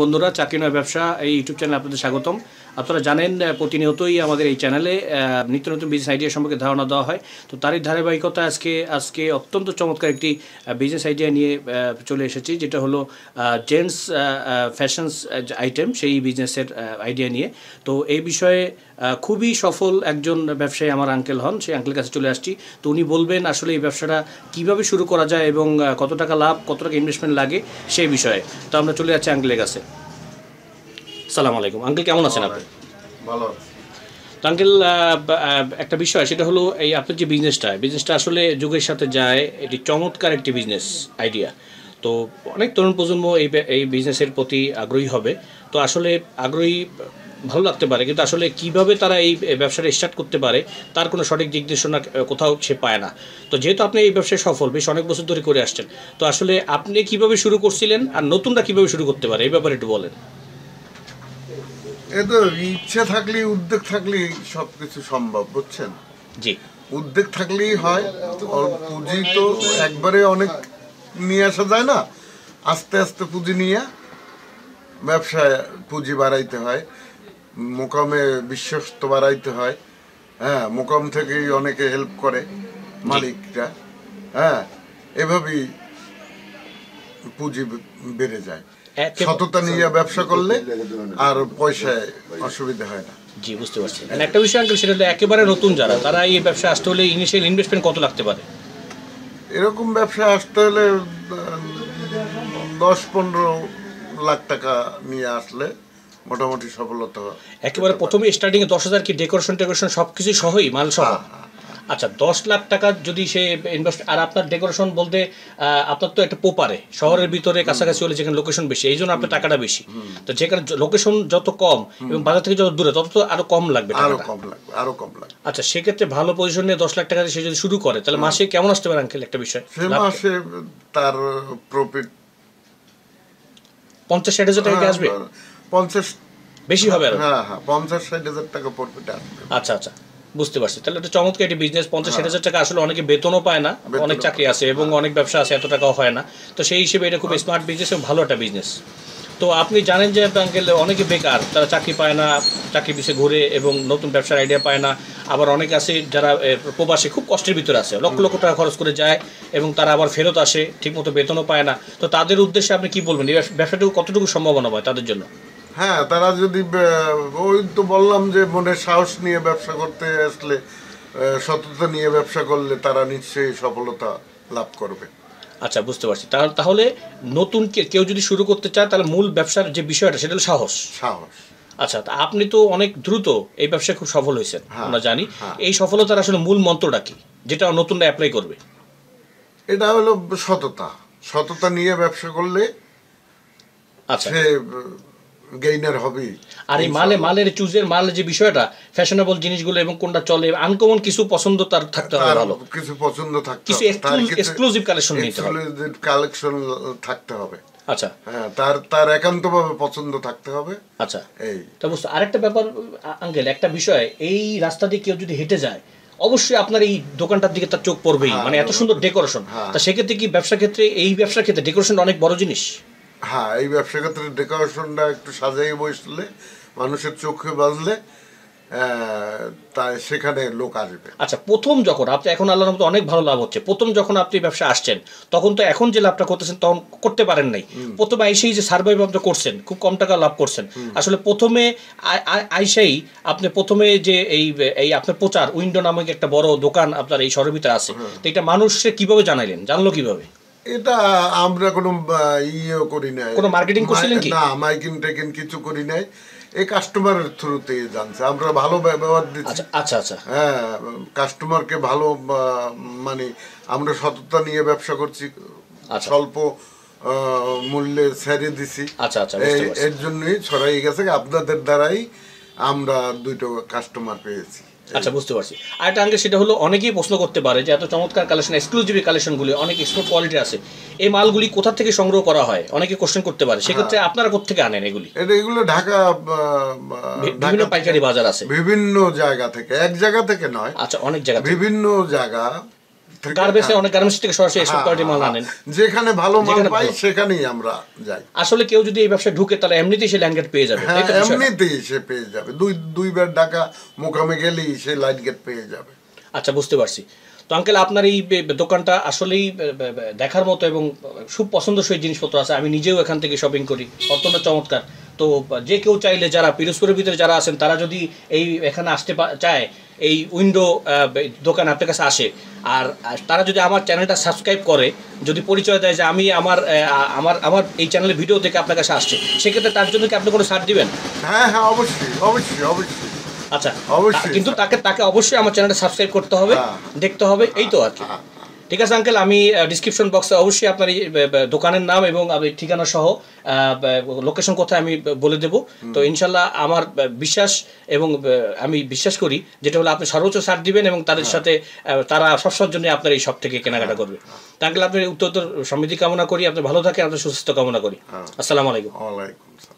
বন্ধুরা চাকরি নয় ব্যবসা এই ইউটিউব চ্যানেলে আপনাদের স্বাগতম আপনারা জানেন প্রতিনিয়তই আমাদের এই চ্যানেলে নিত্য নতুন বিজনেস আইডিয়া সম্পর্কে ধারণা দেওয়া হয় তো তারই ধারাবাহিকতা আজকে আজকে অত্যন্ত চমৎকার একটি বিজনেস আইডিয়া নিয়ে চলে এসেছি যেটা হলো জেন্টস ফ্যাশনস আইটেম সেই বিজনেসের আইডিয়া নিয়ে তো এই বিষয়ে খুবই সফল একজন ব্যবসায়ী আমার আঙ্কেল হন সেই আঙ্কেলের কাছে চলে আসছি তো উনি বলবেন আসলে এই ব্যবসাটা কিভাবে শুরু করা যায় এবং কত টাকা লাভ কত টাকা ইনভেস্টমেন্ট লাগে সেই বিষয়ে তো আমরা চলে যাচ্ছি আঙ্কেলের কাছে সালাম আলাইকুম আঙ্কেল কেমন আছেন আপনি ভালো আঙ্কেল একটা বিষয় সেটা হলো এই আপনার যে বিজনেসটা বিজনেসটা আসলে যুগের সাথে যায় এটি চমৎকার একটি বিজনেস আইডিয়া তো অনেক তরুণ প্রজন্ম এই এই বিজনেসের প্রতি আগ্রহী হবে তো আসলে আগ্রহী ভালো লাগতে পারে কিন্তু আসলে কিভাবে তারা এই ব্যবসাটা স্টার্ট করতে পারে তার কোনো সঠিক দিকনির্দেশনা কোথাও সে পায় না তো যেহেতু আপনি এই ব্যবসায় সফল বেশ অনেক বছর ধরে করে আসছেন তো আসলে আপনি কিভাবে শুরু করছিলেন আর নতুনরা কিভাবে শুরু করতে পারে এই ব্যাপারে একটু বলেন এ তো ইচ্ছে থাকলে উদ্যোগ থাকলে সব কিছু সম্ভব বুঝছেন জি উদ্যোগ থাকলেই হয় পুঁজি তো একবারে অনেক নিয়ে আসা যায় না আস্তে আস্তে পুঁজি নিয়ে ব্যবসায় পুঁজি বাড়াইতে হয় মোকামে বিশ্বস্ত বাড়াইতে হয় হ্যাঁ মোকাম থেকেই অনেকে হেল্প করে মালিকরা হ্যাঁ এভাবেই পুঁজি বেড়ে যায় সততা নিয়ে ব্যবসা করলে আর পয়সায় অসুবিধা হয় না জি বুঝতে পারছি মানে একটা বিষয় আঙ্কেল সেটা একেবারে নতুন যারা তারা এই ব্যবসা আসতে হলে ইনিশিয়াল ইনভেস্টমেন্ট কত লাগতে পারে এরকম ব্যবসা আসতে হলে দশ পনেরো লাখ টাকা নিয়ে আসলে মোটামুটি সফলতা একেবারে প্রথমে স্টার্টিংয়ে দশ হাজার কি ডেকোরেশন টেকোরেশন সব কিছু সহই মাল সহ হ্যাঁ, হ্যাঁ। আচ্ছা দশ লাখ টাকা যদি সে ইনভেস্ট আর আপনার ডেকোরেশন বলতে আপনার তো একটা পোপারে শহরের ভিতরে কাছাকাছি হলে যেখানে লোকেশন বেশি এই জন্য আপনার টাকাটা বেশি তো যেখানে লোকেশন যত কম এবং বাজার থেকে যত দূরে তত তো আরো কম লাগবে আরো কম লাগবে আরো কম লাগবে আচ্ছা সেক্ষেত্রে ভালো পজিশন নিয়ে দশ লাখ টাকা সে যদি শুরু করে তাহলে হ্যাঁ। মাসে কেমন আসতে পারে আঙ্কেল একটা বিষয় মাসে তার প্রফিট পঞ্চাশ ষাট হাজার টাকা হ্যাঁ, আসবে পঞ্চাশ বেশি হবে হ্যাঁ হ্যাঁ পঞ্চাশ ষাট হাজার টাকা প্রফিট আসবে আচ্ছা আচ্ছা বুঝতে পারছি তাহলে একটা চমৎকার একটি বিজনেস পঞ্চাশ ষাট হ্যাঁ। হাজার টাকা আসলে অনেকে বেতনও পায় না অনেক চাকরি আছে এবং হ্যাঁ। অনেক ব্যবসা আছে এত টাকাও হয় না তো সেই হিসেবে এটা খুব স্মার্ট হ্যাঁ। বিজনেস এবং ভালো একটা বিজনেস তো আপনি জানেন যে আঙ্কেল অনেকে বেকার তারা চাকরি পায় না চাকরি পিছিয়ে ঘুরে এবং নতুন ব্যবসার আইডিয়া পায় না আবার অনেকে আছে যারা প্রবাসে খুব কষ্টের ভিতরে আছে লক্ষ লক্ষ টাকা খরচ করে যায় এবং তারা আবার ফেরত আসে ঠিকমতো বেতনও পায় না তো তাদের উদ্দেশ্যে আপনি কি বলবেন ব্যবসাটুকু কতটুকু সম্ভাবনা হয় তাদের জন্য হ্যাঁ তারা যদি ওই তো বললাম যে মনে সাহস নিয়ে ব্যবসা করতে আসলে সততা নিয়ে ব্যবসা করলে তারা নিশ্চয়ই সফলতা লাভ করবে আচ্ছা বুঝতে পারছি তাহলে নতুন কেউ যদি শুরু করতে চায় তাহলে মূল ব্যবসার যে বিষয়টা সেটা হলো সাহস সাহস আচ্ছা তা আপনি তো অনেক দ্রুত এই ব্যবসায় খুব সফল হয়েছেন হ্যাঁ, আমরা জানি হ্যাঁ। এই সফলতার আসলে মূল মন্ত্রটা কি যেটা নতুন অ্যাপ্লাই করবে এটা হলো সততা সততা নিয়ে ব্যবসা করলে আচ্ছা গেইনার হবে আর এই মালে মালের চুজের মাল যে বিষয়টা ফ্যাশনেবল জিনিসগুলো এবং কোনটা চলে আনকমন কিছু পছন্দ তার থাকতে হবে ভালো কিছু পছন্দ থাকতে কিছু এক্সক্লুসিভ কালেকশন নিতে হবে এক্সক্লুসিভ কালেকশন থাকতে হবে আচ্ছা হ্যাঁ তার তার একান্তভাবে পছন্দ থাকতে হবে আচ্ছা এই তো বুঝতে আরেকটা ব্যাপার আঙ্কেল একটা বিষয় এই রাস্তা দিয়ে কেউ যদি হেঁটে যায় অবশ্যই আপনার এই দোকানটার দিকে তার চোখ পড়বেই হ্যাঁ, মানে এত হ্যাঁ, সুন্দর ডেকোরেশন হ্যাঁ। তা সেক্ষেত্রে কি ব্যবসা ক্ষেত্রে এই ব্যবসা ক্ষেত্রে ডেকোরেশন অনেক বড় জিনিস হ্যাঁ এই ব্যবসা ক্ষেত্রে ডেকোরেশনটা একটু সাজাই বসলে মানুষের চোখে বাজলে তাই সেখানে লোক আসবে আচ্ছা প্রথম যখন আপনি এখন আল্লাহর মতো অনেক ভালো লাভ হচ্ছে প্রথম যখন আপনি ব্যবসা আসছেন তখন তো এখন যে লাভটা করতেছেন তখন করতে পারেন নাই প্রথমে আইসেই যে সার্ভাইভ আপনি করছেন খুব কম টাকা লাভ করছেন আসলে প্রথমে আইসেই আপনি প্রথমে যে এই এই আপনার প্রচার উইন্ডো নামক একটা বড় দোকান আপনার এই সরবিতে আছে তো এটা মানুষকে কিভাবে জানাইলেন জানলো কিভাবে এটা আমরা কোনো ইয়েও করি নাই কোনো মার্কেটিং করছিলেন কি না মাইকিং টেকিং কিছু করি নাই এই কাস্টমারের থ্রুতে জানছে আমরা ভালো ব্যবহার দিচ্ছি আচ্ছা আচ্ছা, আচ্ছা। হ্যাঁ কাস্টমারকে ভালো মানে আমরা সততা নিয়ে ব্যবসা করছি আচ্ছা। স্বল্প মূল্যে ছেড়ে দিছি আচ্ছা আচ্ছা এর জন্যই ছড়াই গেছে আপনাদের দ্বারাই আমরা দুটো কাস্টমার পেয়েছি আচ্ছা বুঝতে পারছি আর একটা আঙ্কে সেটা হলো অনেকেই প্রশ্ন করতে পারে যে এত চমৎকার কালেকশন এক্সক্লুসিভ কালেকশনগুলি অনেক এক্সপোর্ট কোয়ালিটি আছে এই মালগুলি কোথা থেকে সংগ্রহ করা হয় অনেকে কোশ্চেন করতে পারে সেক্ষেত্রে হ্যাঁ। আপনারা কোথা থেকে আনেন এগুলি এটা এগুলো ঢাকা বিভিন্ন পাইকারি বাজার আছে বিভিন্ন জায়গা থেকে এক জায়গা থেকে নয় আচ্ছা অনেক জায়গা বিভিন্ন জায়গা হ্যাঁ, হ্যাঁ, হ্যাঁ। যেখানে ভালো মাল পাই সেখানেই আমরা যাই আসলে কেউ যদি এই ব্যবসায় ঢুকে তাহলে এমনিতেই সে ল্যান্ড পেয়ে যাবে এমনিতেই সে পেয়ে যাবে দুই ঢাকা মোকামে গেলেই সে পেয়ে যাবে আচ্ছা বুঝতে পারছি তো আঙ্কেল আপনার এই দোকানটা আসলেই দেখার মতো এবং খুব পছন্দসই জিনিসপত্র আছে আমি নিজেও এখান থেকে শপিং করি অত্যন্ত চমৎকার তো যে কেউ চাইলে যারা পিরোজপুরের ভিতরে যারা আছেন তারা যদি এই এখানে আসতে চায় এই উইন্ডো দোকান আপনার কাছে আসে আর তারা যদি আমার চ্যানেলটা সাবস্ক্রাইব করে যদি পরিচয় দেয় যে আমি আমার আমার আমার এই চ্যানেলের ভিডিও থেকে আপনার কাছে আসছে সেক্ষেত্রে তার জন্য কি আপনি কোনো সার দিবেন হ্যাঁ হ্যাঁ অবশ্যই অবশ্যই অবশ্যই আচ্ছা অবশ্যই কিন্তু তাকে তাকে অবশ্যই আমার চ্যানেলটা সাবস্ক্রাইব করতে হবে হ্যাঁ। দেখতে হবে এই তো আর কি হ্যাঁ। ঠিক আছে আঙ্কেল আমি ডিসক্রিপশন বক্সে অবশ্যই আপনার এই দোকানের নাম এবং আপনি ঠিকানা সহ লোকেশন কোথায় আমি বলে দেব তো ইনশাল্লাহ আমার বিশ্বাস এবং আমি বিশ্বাস করি যেটা হলো আপনি সর্বোচ্চ ছাড় দিবেন এবং তাদের হ্যাঁ। সাথে তারা সবসময়ের জন্য আপনার এই সব থেকে কেনাকাটা হ্যাঁ। করবে তো আঙ্কেল আপনার উত্তর সমৃদ্ধি কামনা করি আপনি ভালো থাকে আপনার সুস্থ কামনা করি হ্যাঁ। আসসালামু আলাইকুম